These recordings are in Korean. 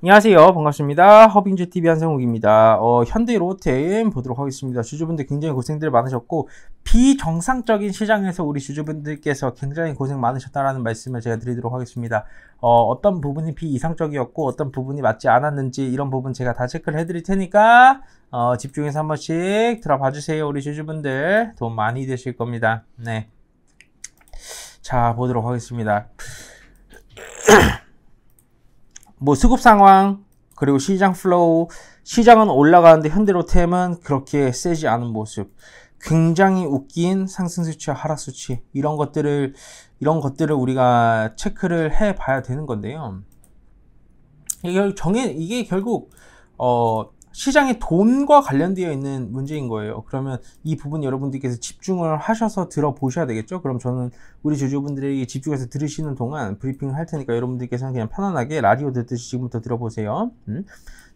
안녕하세요. 반갑습니다. 허빙주TV 한성욱입니다. 어, 현대 로템 보도록 하겠습니다. 주주분들 굉장히 고생들 많으셨고, 비정상적인 시장에서 우리 주주분들께서 굉장히 고생 많으셨다라는 말씀을 제가 드리도록 하겠습니다. 어, 떤 부분이 비이상적이었고, 어떤 부분이 맞지 않았는지, 이런 부분 제가 다 체크를 해드릴 테니까, 어, 집중해서 한 번씩 들어봐 주세요. 우리 주주분들. 도움 많이 되실 겁니다. 네. 자, 보도록 하겠습니다. 뭐 수급 상황 그리고 시장 플로우 시장은 올라가는데 현대로템은 그렇게 세지 않은 모습 굉장히 웃긴 상승 수치와 하락 수치 이런 것들을 이런 것들을 우리가 체크를 해 봐야 되는 건데요 이게, 결, 정해, 이게 결국 어, 시장의 돈과 관련되어 있는 문제인 거예요. 그러면 이 부분 여러분들께서 집중을 하셔서 들어보셔야 되겠죠? 그럼 저는 우리 제주분들에게 집중해서 들으시는 동안 브리핑을 할 테니까 여러분들께서는 그냥 편안하게 라디오 듣듯이 지금부터 들어보세요. 음.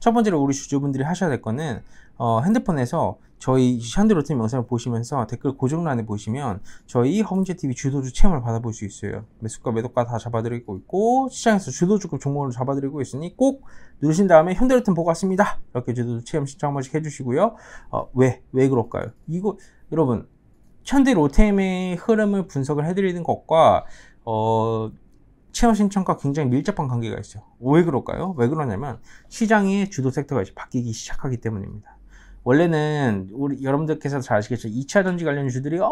첫 번째로 우리 주주분들이 하셔야 될 거는 어, 핸드폰에서 저희 현대로팀 영상을 보시면서 댓글 고정란에 보시면 저희 허문제TV 주도주 체험을 받아볼 수 있어요. 매수가 매도가 다 잡아드리고 있고 시장에서 주도주급 종목을 잡아드리고 있으니 꼭 누르신 다음에 현대로팀 보고 왔습니다. 이렇게 주도주 체험 신청 한 번씩 해주시고요. 어, 왜? 왜 그럴까요? 이거 여러분 현대 로템의 흐름을 분석을 해드리는 것과 어, 채워 신청과 굉장히 밀접한 관계가 있어요. 왜 그럴까요? 왜 그러냐면 시장의 주도 섹터가 이제 바뀌기 시작하기 때문입니다. 원래는 우리 여러분들께서 잘 아시겠지만 2차 전지 관련 주들이 어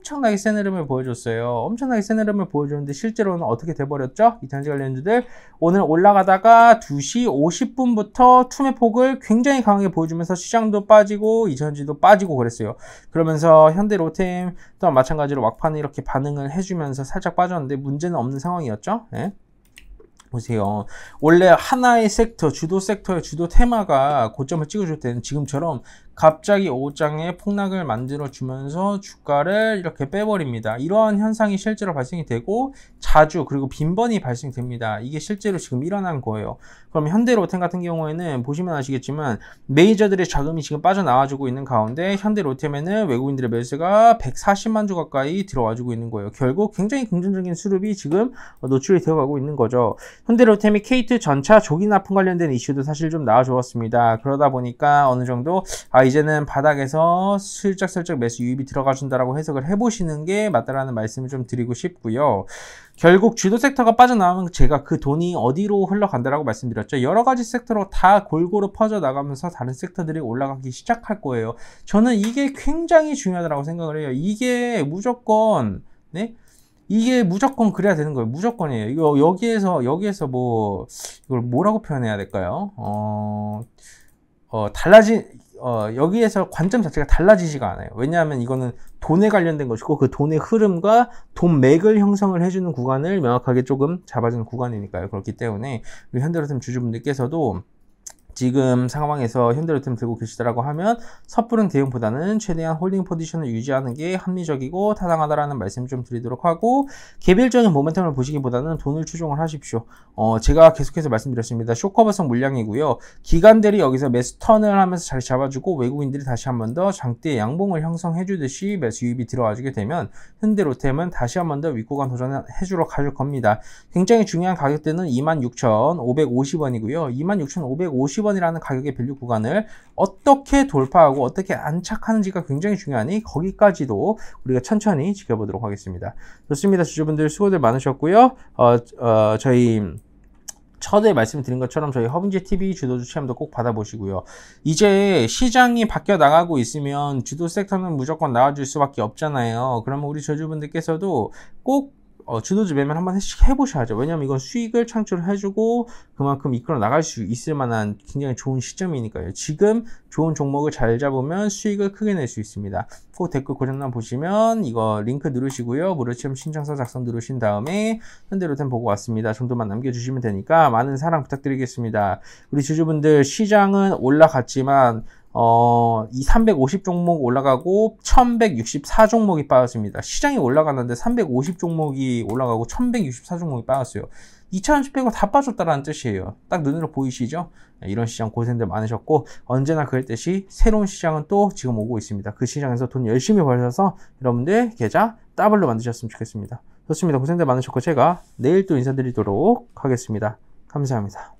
엄청나게 센 흐름을 보여줬어요. 엄청나게 센 흐름을 보여줬는데 실제로는 어떻게 돼버렸죠? 이단지관련주들 오늘 올라가다가 2시 50분부터 투매 폭을 굉장히 강하게 보여주면서 시장도 빠지고 이전지도 빠지고 그랬어요. 그러면서 현대 로템 또 마찬가지로 막판에 이렇게 반응을 해주면서 살짝 빠졌는데 문제는 없는 상황이었죠. 네. 보세요. 원래 하나의 섹터, 주도 섹터의 주도 테마가 고점을 찍어줄 때는 지금처럼 갑자기 5장의 폭락을 만들어주면서 주가를 이렇게 빼버립니다. 이러한 현상이 실제로 발생이 되고 자주 그리고 빈번히 발생됩니다. 이게 실제로 지금 일어난 거예요. 그럼 현대로템 같은 경우에는 보시면 아시겠지만 메이저들의 자금이 지금 빠져나와주고 있는 가운데 현대로템에는 외국인들의 매수가 140만 주 가까이 들어와주고 있는 거예요. 결국 굉장히 긍정적인 수급이 지금 노출이 되어가고 있는 거죠. 현대로템이 케이트 전차 조기 납품 관련된 이슈도 사실 좀 나와주었습니다. 그러다 보니까 어느 정도 아 이제는 바닥에서 슬쩍슬쩍 매수 유입이 들어가준다라고 해석을 해보시는 게 맞다라는 말씀을 좀 드리고 싶고요. 결국 주도 섹터가 빠져나오면 제가 그 돈이 어디로 흘러간다라고 말씀드렸죠. 여러 가지 섹터로 다 골고루 퍼져나가면서 다른 섹터들이 올라가기 시작할 거예요. 저는 이게 굉장히 중요하다고 생각을 해요. 이게 무조건 네? 이게 무조건 그래야 되는 거예요. 무조건이에요. 이거 여기에서 여기에서 뭐 이걸 뭐라고 표현해야 될까요? 어, 어 달라진 어, 여기에서 관점 자체가 달라지지가 않아요. 왜냐하면 이거는 돈에 관련된 것이고 그 돈의 흐름과 돈 맥을 형성을 해주는 구간을 명확하게 조금 잡아주는 구간이니까요. 그렇기 때문에 우리 현대로템 주주분들께서도 지금 상황에서 현대로템 들고 계시다라고 하면 섣부른 대응보다는 최대한 홀딩 포지션을 유지하는 게 합리적이고 타당하다라는 말씀 좀 드리도록 하고 개별적인 모멘텀을 보시기보다는 돈을 추종을 하십시오. 어, 제가 계속해서 말씀드렸습니다. 쇼커버성 물량이고요. 기관들이 여기서 매수 턴을 하면서 잘 잡아주고 외국인들이 다시 한 번 더 장대 양봉을 형성해 주듯이 매수 유입이 들어와주게 되면 현대로템은 다시 한 번더 위고관 도전을 해주러 가실 겁니다. 굉장히 중요한 가격대는 26,550원이고요. 26,550 60원이라는 가격의 밸류 구간을 어떻게 돌파하고 어떻게 안착하는지가 굉장히 중요하니 거기까지도 우리가 천천히 지켜보도록 하겠습니다. 좋습니다. 주주분들 수고들 많으셨고요. 어, 어, 저희 첫에 말씀드린 것처럼 저희 허브제 TV 주도주 체험도 꼭 받아보시고요. 이제 시장이 바뀌어 나가고 있으면 주도 섹터는 무조건 나와줄 수밖에 없잖아요. 그러면 우리 저주분들께서도 꼭 어, 지도주 매매를 한번 해보셔야죠. 왜냐면 이건 수익을 창출해주고 그만큼 이끌어 나갈 수 있을 만한 굉장히 좋은 시점이니까요. 지금 좋은 종목을 잘 잡으면 수익을 크게 낼 수 있습니다. 꼭 댓글 고정란 보시면 이거 링크 누르시고요. 무료체험 신청서 작성 누르신 다음에 현대로템 보고 왔습니다. 정도만 남겨주시면 되니까 많은 사랑 부탁드리겠습니다. 우리 주주분들 시장은 올라갔지만 어, 이 350종목 올라가고 1164종목이 빠졌습니다. 시장이 올라갔는데 350종목이 올라가고 1164종목이 빠졌어요. 2차 전지 빼다 빠졌다라는 뜻이에요. 딱 눈으로 보이시죠? 네, 이런 시장 고생들 많으셨고 언제나 그랬듯이 새로운 시장은 또 지금 오고 있습니다. 그 시장에서 돈 열심히 벌셔서 여러분들 계좌 더블로 만드셨으면 좋겠습니다. 좋습니다. 고생들 많으셨고 제가 내일 또 인사드리도록 하겠습니다. 감사합니다.